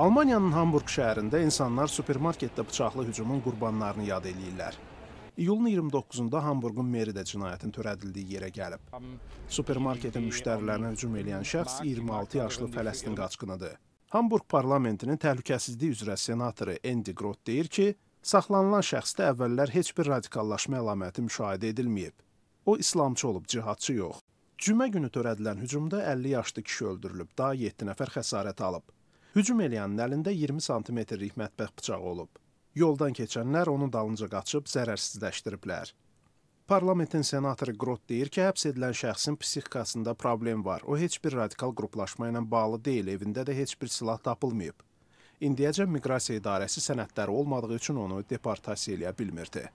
Almaniyanın Hamburq şəhərində insanlar supermarketdə bıçaqlı hücumun qurbanlarını yad eləyirlər. İyulun 29-da Hamburqun meri də cinayətin törədildiyi yerə gəlib. Supermarketin müştərilərinə hücum eləyən şəxs 26 yaşlı Fələstin qaçqınıdır. Hamburq parlamentinin təhlükəsizlik üzrə senatoru Andy Grot deyir ki, saxlanılan şəxsdə əvvəllər heç bir radikallaşma əlaməti müşahidə edilməyib. O islamçı olub, cihadçı yox. Cümə günü törədilən hücumda 50 yaşlı kişi öldürülüb, daha 7 nəfər xəsarət alıb. Hücum eləyənin əlində 20 santimetrlik mətbəx bıçağı olub. Yoldan keçənlər onun dalınca qaçıb zərərsizləşdiriblər. Parlamentin senatoru Grot deyir ki, həbs edilən şəxsin psixikasında problem var. O heç bir radikal qruplaşma ilə bağlı deyil, evində də heç bir silah tapılmayıb. İndiyəcə miqrasiya idarəsi sənədləri olmadığı üçün onu deportasiya eləyə bilmirdi.